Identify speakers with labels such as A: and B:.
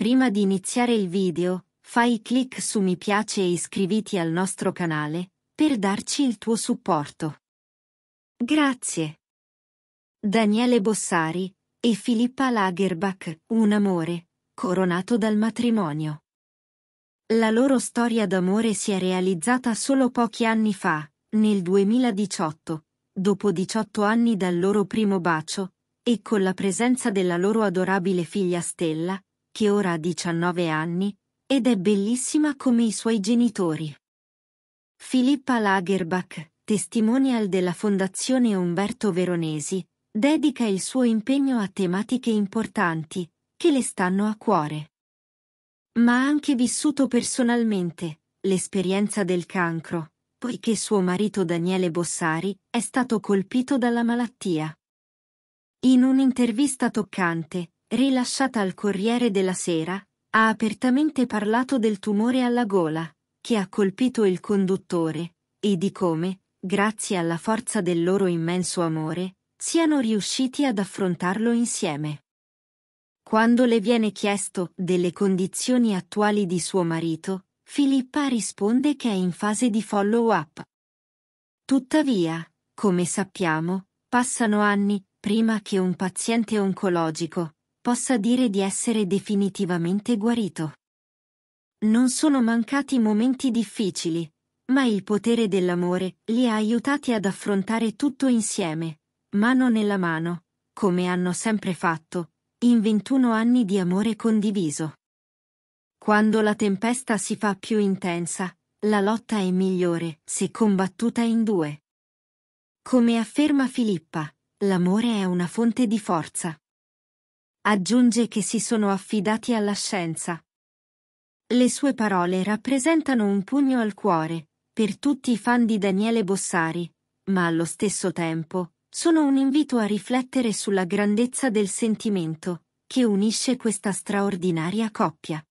A: Prima di iniziare il video, fai clic su mi piace e iscriviti al nostro canale, per darci il tuo supporto. Grazie. Daniele Bossari e Filippa Lagerbach, un amore, coronato dal matrimonio. La loro storia d'amore si è realizzata solo pochi anni fa, nel 2018, dopo 18 anni dal loro primo bacio, e con la presenza della loro adorabile figlia Stella, che ora ha 19 anni, ed è bellissima come i suoi genitori. Filippa Lagerbach, testimonial della Fondazione Umberto Veronesi, dedica il suo impegno a tematiche importanti, che le stanno a cuore. Ma ha anche vissuto personalmente l'esperienza del cancro, poiché suo marito Daniele Bossari è stato colpito dalla malattia. In un'intervista toccante, rilasciata al Corriere della Sera, ha apertamente parlato del tumore alla gola, che ha colpito il conduttore, e di come, grazie alla forza del loro immenso amore, siano riusciti ad affrontarlo insieme. Quando le viene chiesto delle condizioni attuali di suo marito, Filippa risponde che è in fase di follow-up. Tuttavia, come sappiamo, passano anni prima che un paziente oncologico, possa dire di essere definitivamente guarito. Non sono mancati momenti difficili, ma il potere dell'amore li ha aiutati ad affrontare tutto insieme, mano nella mano, come hanno sempre fatto, in 21 anni di amore condiviso. Quando la tempesta si fa più intensa, la lotta è migliore se combattuta in due. Come afferma Filippa, l'amore è una fonte di forza. Aggiunge che si sono affidati alla scienza. Le sue parole rappresentano un pugno al cuore, per tutti i fan di Daniele Bossari, ma allo stesso tempo, sono un invito a riflettere sulla grandezza del sentimento, che unisce questa straordinaria coppia.